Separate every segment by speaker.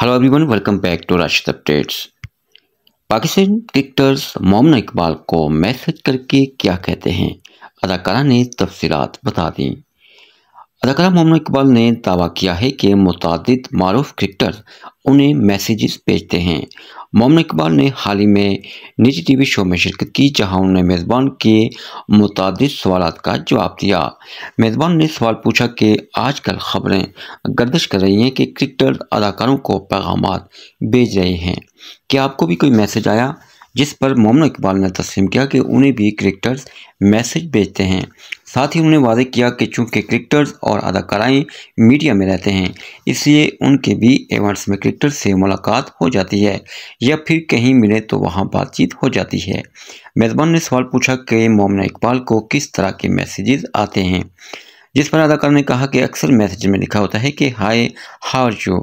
Speaker 1: hello everyone welcome back to Rashid updates Pakistan cricketers Momina Iqbal को message करके क्या कहते हैं अदाकारा ने तफसीत बता दी अदाकारा मोहम्मद इकबाल ने दावा किया है कि मुतद मरूफ क्रिकेटर उन्हें मैसेजेस भेजते हैं मोहम्मद इकबाल ने हाल ही में निजी टीवी शो में शिरकत की जहां उन्होंने मेज़बान के मुतद सवाल का जवाब दिया मेज़बान ने सवाल पूछा कि आजकल खबरें गर्दिश कर रही हैं कि क्रिकेटर अदाकारों को पैगाम भेज रहे हैं क्या आपको भी कोई मैसेज आया जिस पर मोमन इकबाल ने तस्लीम किया कि उन्हें भी क्रिकेटर्स मैसेज भेजते हैं साथ ही उन्होंने वादे किया कि चूंकि क्रिकेटर्स और अदाकाराएँ मीडिया में रहते हैं इसलिए उनके भी एवंट्स में क्रिकेटर से मुलाकात हो जाती है या फिर कहीं मिले तो वहाँ बातचीत हो जाती है मेज़बान ने सवाल पूछा कि मोमना इकबाल को किस तरह के मैसेजेस आते हैं जिस पर अदाकार ने कहा कि अक्सर मैसेज में लिखा होता है कि हाय हार जो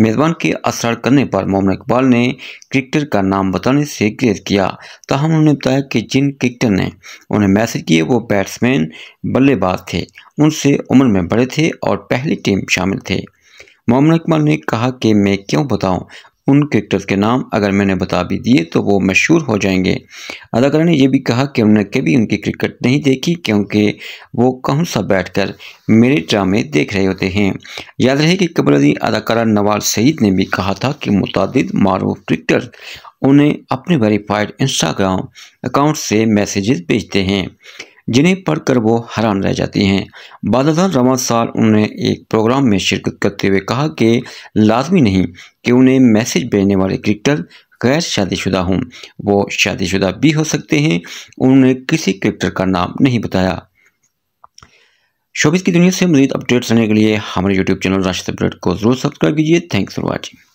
Speaker 1: मेज़बान के असरार करने पर मोमन इकबाल ने क्रिकेटर का नाम बताने से ग्रेज किया ताहम तो उन्होंने बताया कि जिन क्रिकेटर ने उन्हें मैसेज किए वो बैट्समैन बल्लेबाज थे उनसे उम्र में बड़े थे और पहली टीम शामिल थे मोमन इकबाल ने कहा कि मैं क्यों बताऊं उन करेक्टर्स के नाम अगर मैंने बता भी दिए तो वो मशहूर हो जाएंगे अदाकारा ने यह भी कहा कि उन्होंने कभी उनकी क्रिकेट नहीं देखी क्योंकि वो कहूँ सा बैठ कर मेरे ड्रामे देख रहे होते हैं याद रहे कि कबरदी अदाकारा नवाज सईद ने भी कहा था कि मुतद मरूफ क्रिकेटर उन्हें अपने वेरीफाइड इंस्टाग्राम अकाउंट से मैसेजेस भेजते हैं जिन्हें पढ़कर वो हैरान रह जाती हैं बादल रमा साल उन्होंने एक प्रोग्राम में शिरकत करते हुए कहा कि लाजमी नहीं कि उन्हें मैसेज भेजने वाले क्रिकेटर गैर शादीशुदा हों वो शादीशुदा भी हो सकते हैं उन्होंने किसी क्रिकेटर का नाम नहीं बताया शोबिस की दुनिया से मजीद अपडेट्स रहने के लिए हमारे यूट्यूब चैनल राशिद अपडेट को जरूर सब्सक्राइब कीजिए थैंक्स फॉर वॉचिंग